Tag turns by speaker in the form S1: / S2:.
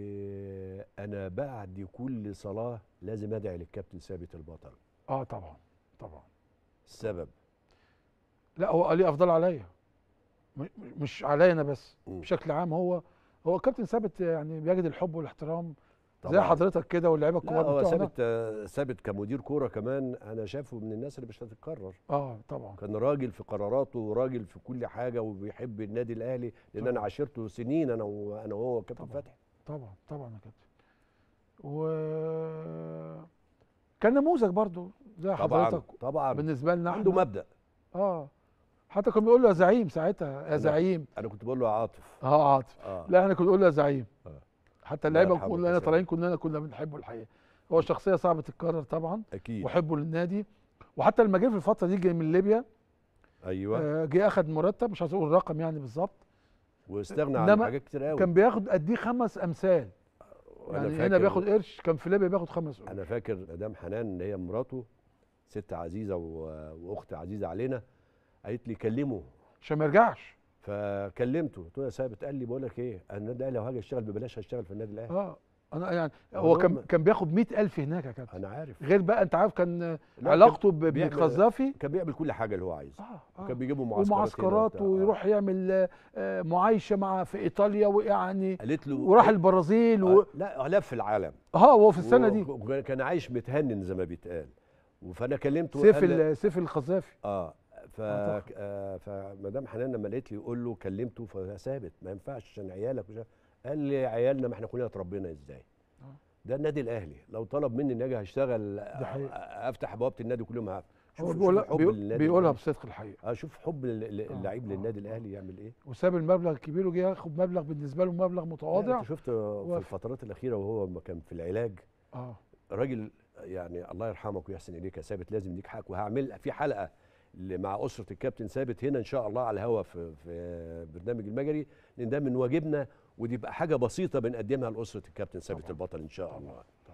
S1: آه، انا بعد كل صلاه لازم ادعي للكابتن ثابت البطل
S2: اه طبعا طبعا السبب لا هو لي افضل عليا مش عليا انا بس م. بشكل عام هو هو كابتن ثابت يعني بيجد الحب والاحترام طبعا. زي حضرتك كده واللعيبه الكبار بتوعنا هو ثابت
S1: آه، ثابت كمدير كوره كمان انا شافه من الناس اللي مش هتتكرر اه طبعا كان راجل في قراراته وراجل في كل حاجه وبيحب النادي الاهلي لان طبعا. انا عاشرته سنين انا وانا وهو كابتن فتحي
S2: طبعا طبعا يا كابتن و كان نموذج برضه زي حضرتك طبعا طبعا بالنسبه لنا عنده مبدا اه حتى كان بيقول له يا زعيم ساعتها يا زعيم انا كنت بقول له يا عاطف اه عاطف آه. لا احنا كنا بنقول له يا زعيم آه. حتى اللعيبه كلنا طالعين كلنا كنا بنحبه الحقيقه هو شخصيه صعبه تتكرر طبعا اكيد وحبه للنادي وحتى لما جه في الفتره دي جه من ليبيا ايوه آه جه اخذ مرتب مش عايز اقول الرقم يعني بالظبط
S1: واستغنى عن حاجات كتير قوي كان
S2: بياخد قد ايه خمس امثال يعني هنا بياخد
S1: قرش كان في ليبيا بياخد خمس قرش انا فاكر مدام حنان اللي هي مراته ست عزيزه واخت عزيزه علينا قالت لي كلمه عشان ما يرجعش فكلمته قلت له يا ثابت قال لي بقول لك ايه النادي الاهلي لو هاجي اشتغل ببلاش هشتغل في النادي الاهلي اه
S2: انا يعني هو كان كان بياخد 100000 هناك يا كابتن انا عارف غير بقى انت عارف كان
S1: علاقته بالقذافي كان بيعمل كل حاجه اللي هو عايزها آه آه كان بيجيبه معسكرات ومعسكرات
S2: ويروح آه. يعمل آه معايشه مع في ايطاليا ويعني قالت
S1: له وراح البرازيل آه، و... آه لا الاف في العالم اه هو في السنه دي كان عايش متهنن زي ما بيتقال فانا كلمته سيف
S2: سيف القذافي
S1: اه ف آه, آه، فمدام حنان لما لقيت لي يقول له كلمته فثابت ما ينفعش عشان عيالك وشان. قال لي عيالنا ما احنا كلنا اتربينا ازاي آه. ده النادي الاهلي لو طلب مني اني اجي هشتغل افتح بوابه النادي كل يوم شوف بيقول بيقولها بصدق الحقيقه اشوف آه، حب اللعيب آه. للنادي الاهلي يعمل ايه وساب
S2: المبلغ الكبير وجه ياخد مبلغ بالنسبه له مبلغ متواضع يعني انت
S1: شفت في الفترات الاخيره وهو ما كان في العلاج اه راجل يعني الله يرحمك ويحسن اليك يا ثابت لازم ليك حق وهعمل في حلقه مع اسره الكابتن ثابت هنا ان شاء الله على الهوا في, في برنامج المجري لان ده من واجبنا ودي بقى حاجه بسيطه بنقدمها لاسره الكابتن ثابت البطل ان شاء الله